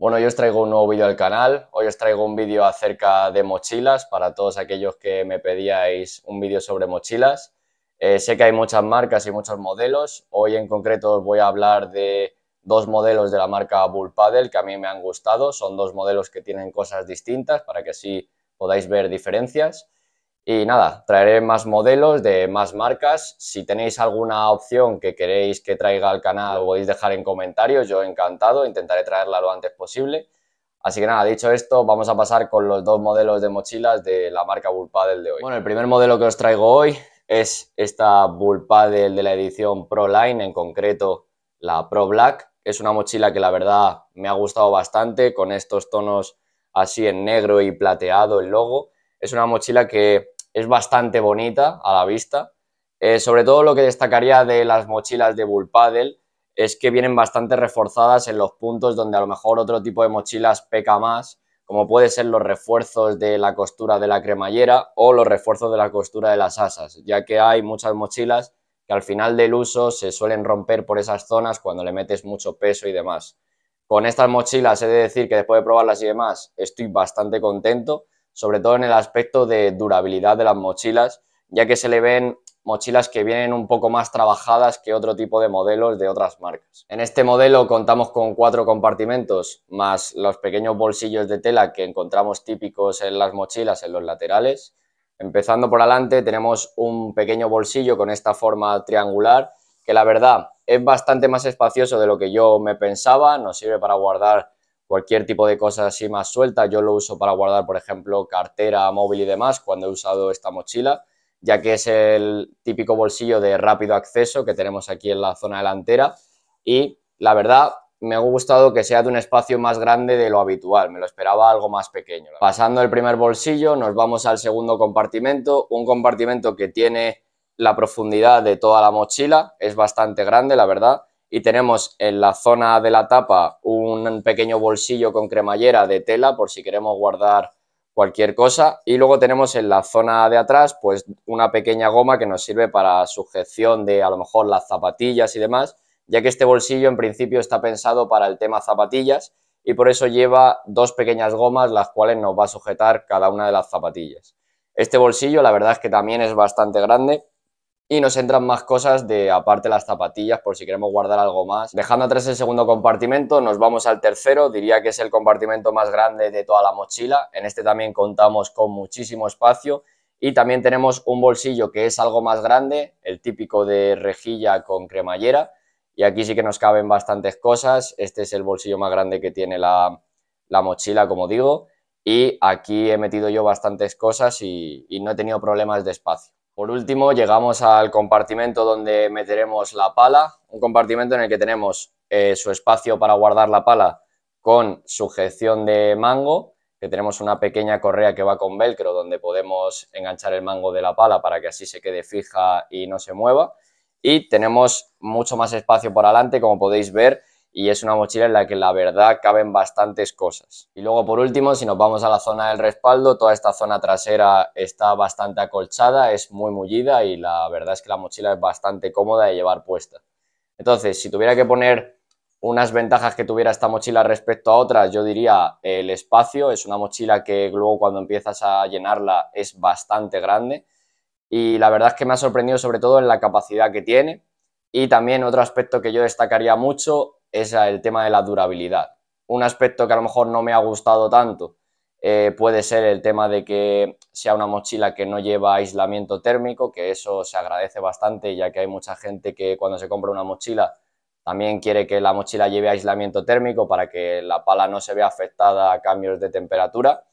Bueno, yo os traigo un nuevo vídeo al canal. Hoy os traigo un vídeo acerca de mochilas para todos aquellos que me pedíais un vídeo sobre mochilas. Eh, sé que hay muchas marcas y muchos modelos. Hoy en concreto os voy a hablar de dos modelos de la marca Bull que a mí me han gustado. Son dos modelos que tienen cosas distintas para que así podáis ver diferencias. Y nada, traeré más modelos de más marcas. Si tenéis alguna opción que queréis que traiga al canal, podéis dejar en comentarios. Yo encantado, intentaré traerla lo antes posible. Así que nada, dicho esto, vamos a pasar con los dos modelos de mochilas de la marca Paddle de hoy. Bueno, el primer modelo que os traigo hoy es esta Paddle de la edición Pro Line, en concreto la Pro Black. Es una mochila que la verdad me ha gustado bastante, con estos tonos así en negro y plateado el logo. Es una mochila que es bastante bonita a la vista. Eh, sobre todo lo que destacaría de las mochilas de bullpadel es que vienen bastante reforzadas en los puntos donde a lo mejor otro tipo de mochilas peca más, como puede ser los refuerzos de la costura de la cremallera o los refuerzos de la costura de las asas, ya que hay muchas mochilas que al final del uso se suelen romper por esas zonas cuando le metes mucho peso y demás. Con estas mochilas he de decir que después de probarlas y demás estoy bastante contento, sobre todo en el aspecto de durabilidad de las mochilas, ya que se le ven mochilas que vienen un poco más trabajadas que otro tipo de modelos de otras marcas. En este modelo contamos con cuatro compartimentos más los pequeños bolsillos de tela que encontramos típicos en las mochilas en los laterales. Empezando por adelante tenemos un pequeño bolsillo con esta forma triangular que la verdad es bastante más espacioso de lo que yo me pensaba, nos sirve para guardar cualquier tipo de cosa así más suelta. Yo lo uso para guardar, por ejemplo, cartera, móvil y demás cuando he usado esta mochila, ya que es el típico bolsillo de rápido acceso que tenemos aquí en la zona delantera. Y la verdad, me ha gustado que sea de un espacio más grande de lo habitual, me lo esperaba algo más pequeño. Pasando el primer bolsillo, nos vamos al segundo compartimento, un compartimento que tiene la profundidad de toda la mochila, es bastante grande, la verdad y tenemos en la zona de la tapa un pequeño bolsillo con cremallera de tela por si queremos guardar cualquier cosa y luego tenemos en la zona de atrás pues una pequeña goma que nos sirve para sujeción de a lo mejor las zapatillas y demás ya que este bolsillo en principio está pensado para el tema zapatillas y por eso lleva dos pequeñas gomas las cuales nos va a sujetar cada una de las zapatillas. Este bolsillo la verdad es que también es bastante grande y nos entran más cosas de aparte las zapatillas por si queremos guardar algo más. Dejando atrás el segundo compartimento, nos vamos al tercero, diría que es el compartimento más grande de toda la mochila. En este también contamos con muchísimo espacio y también tenemos un bolsillo que es algo más grande, el típico de rejilla con cremallera. Y aquí sí que nos caben bastantes cosas. Este es el bolsillo más grande que tiene la, mochila, como digo. Y aquí he metido yo bastantes cosas y no he tenido problemas de espacio. Por último, llegamos al compartimento donde meteremos la pala, un compartimento en el que tenemos eh, su espacio para guardar la pala con sujeción de mango, que tenemos una pequeña correa que va con velcro donde podemos enganchar el mango de la pala para que así se quede fija y no se mueva. Y tenemos mucho más espacio por delante como podéis ver, y es una mochila en la que la verdad caben bastantes cosas. Y luego por último, si nos vamos a la zona del respaldo, toda esta zona trasera está bastante acolchada, es muy mullida y la verdad es que la mochila es bastante cómoda de llevar puesta. Entonces, si tuviera que poner unas ventajas que tuviera esta mochila respecto a otras, yo diría el espacio, es una mochila que luego cuando empiezas a llenarla es bastante grande y la verdad es que me ha sorprendido sobre todo en la capacidad que tiene. Y también otro aspecto que yo destacaría mucho es el tema de la durabilidad. Un aspecto que a lo mejor no me ha gustado tanto eh, puede ser el tema de que sea una mochila que no lleva aislamiento térmico, que eso se agradece bastante ya que hay mucha gente que cuando se compra una mochila también quiere que la mochila lleve aislamiento térmico para que la pala no se vea afectada a cambios de temperatura.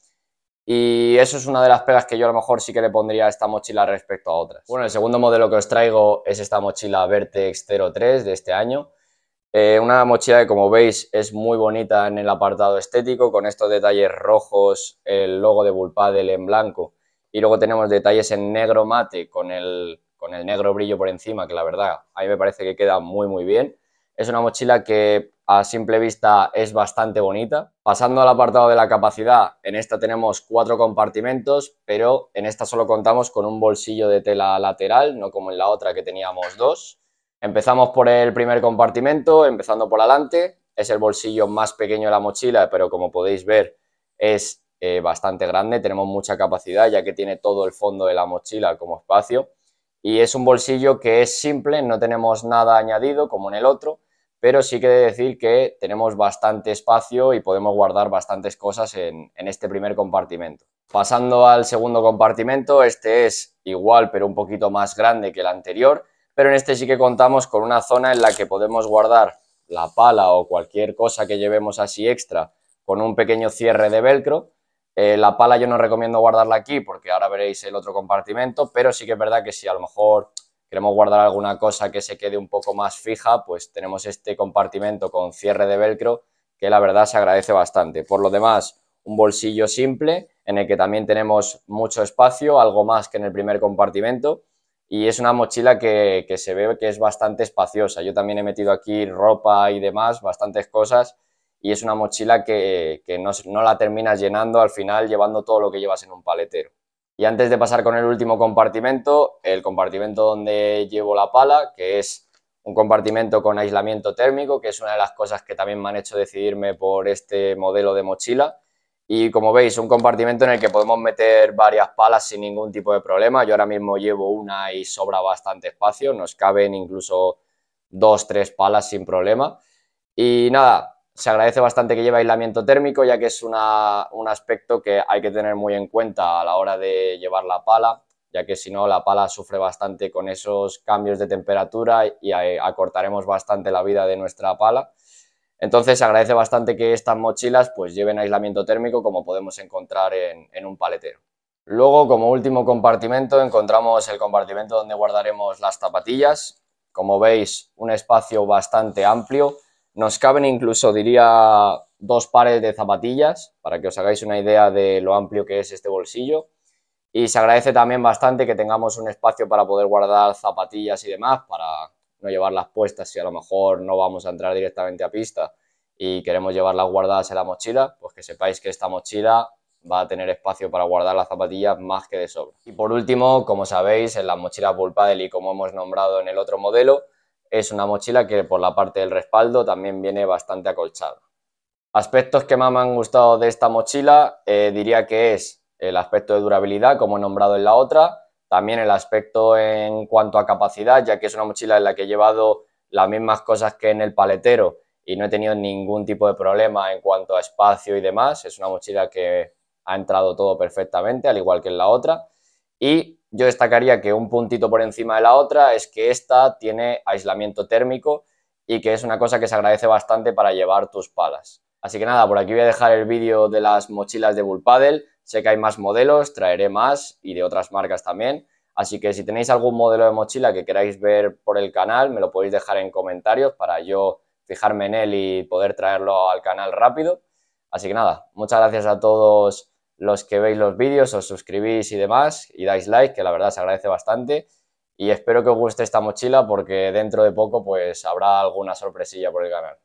Y eso es una de las pegas que yo a lo mejor sí que le pondría a esta mochila respecto a otras. Bueno, el segundo modelo que os traigo es esta mochila Vertex 03 de este año. Eh, una mochila que como veis es muy bonita en el apartado estético, con estos detalles rojos, el logo de Bulpadel en blanco y luego tenemos detalles en negro mate con el, con el negro brillo por encima, que la verdad a mí me parece que queda muy muy bien. Es una mochila que a simple vista es bastante bonita. Pasando al apartado de la capacidad, en esta tenemos cuatro compartimentos, pero en esta solo contamos con un bolsillo de tela lateral, no como en la otra que teníamos dos. Empezamos por el primer compartimento, empezando por adelante. Es el bolsillo más pequeño de la mochila, pero como podéis ver es eh, bastante grande. Tenemos mucha capacidad ya que tiene todo el fondo de la mochila como espacio. Y es un bolsillo que es simple, no tenemos nada añadido como en el otro, pero sí que decir que tenemos bastante espacio y podemos guardar bastantes cosas en, en este primer compartimento. Pasando al segundo compartimento, este es igual pero un poquito más grande que el anterior pero en este sí que contamos con una zona en la que podemos guardar la pala o cualquier cosa que llevemos así extra con un pequeño cierre de velcro. Eh, la pala yo no recomiendo guardarla aquí porque ahora veréis el otro compartimento, pero sí que es verdad que si a lo mejor queremos guardar alguna cosa que se quede un poco más fija, pues tenemos este compartimento con cierre de velcro que la verdad se agradece bastante. Por lo demás, un bolsillo simple en el que también tenemos mucho espacio, algo más que en el primer compartimento y es una mochila que, se ve que es bastante espaciosa. Yo también he metido aquí ropa y demás, bastantes cosas, y es una mochila que, no, no, la terminas llenando al final llevando todo lo que llevas en un paletero. Y antes de pasar con el último compartimento, el compartimento donde llevo la pala, que es un compartimento con aislamiento térmico, que es una de las cosas que también me han hecho decidirme por este modelo de mochila, y como veis un compartimento en el que podemos meter varias palas sin ningún tipo de problema. Yo ahora mismo llevo una y sobra bastante espacio, nos caben incluso dos, tres palas sin problema. Y nada, se agradece bastante que lleve aislamiento térmico ya que es un aspecto que hay que tener muy en cuenta a la hora de llevar la pala ya que si no la pala sufre bastante con esos cambios de temperatura y acortaremos bastante la vida de nuestra pala. Entonces se agradece bastante que estas mochilas pues lleven aislamiento térmico como podemos encontrar en, un paletero. Luego como último compartimento encontramos el compartimento donde guardaremos las zapatillas. Como veis un espacio bastante amplio. Nos caben incluso diría dos pares de zapatillas para que os hagáis una idea de lo amplio que es este bolsillo. Y se agradece también bastante que tengamos un espacio para poder guardar zapatillas y demás para no llevarlas puestas si a lo mejor no vamos a entrar directamente a pista y queremos llevarlas guardadas en la mochila, pues que sepáis que esta mochila va a tener espacio para guardar las zapatillas más que de sobra. Y por último, como sabéis, en la mochilas vulpadel y como hemos nombrado en el otro modelo, es una mochila que por la parte del respaldo también viene bastante acolchada. Aspectos que más me han gustado de esta mochila, eh, diría que es el aspecto de durabilidad, como he nombrado en la otra, también el aspecto en cuanto a capacidad, ya que es una mochila en la que he llevado las mismas cosas que en el paletero y no he tenido ningún tipo de problema en cuanto a espacio y demás. Es una mochila que ha entrado todo perfectamente, al igual que en la otra. Y yo destacaría que un puntito por encima de la otra es que esta tiene aislamiento térmico y que es una cosa que se agradece bastante para llevar tus palas. Así que nada, por aquí voy a dejar el vídeo de las mochilas de Bullpaddle. Sé que hay más modelos, traeré más y de otras marcas también. Así que si tenéis algún modelo de mochila que queráis ver por el canal, me lo podéis dejar en comentarios para yo fijarme en él y poder traerlo al canal rápido. Así que nada, muchas gracias a todos los que veis los vídeos, os suscribís y demás, y dais like, que la verdad se agradece bastante. Y espero que os guste esta mochila porque dentro de poco pues habrá alguna sorpresilla por el canal.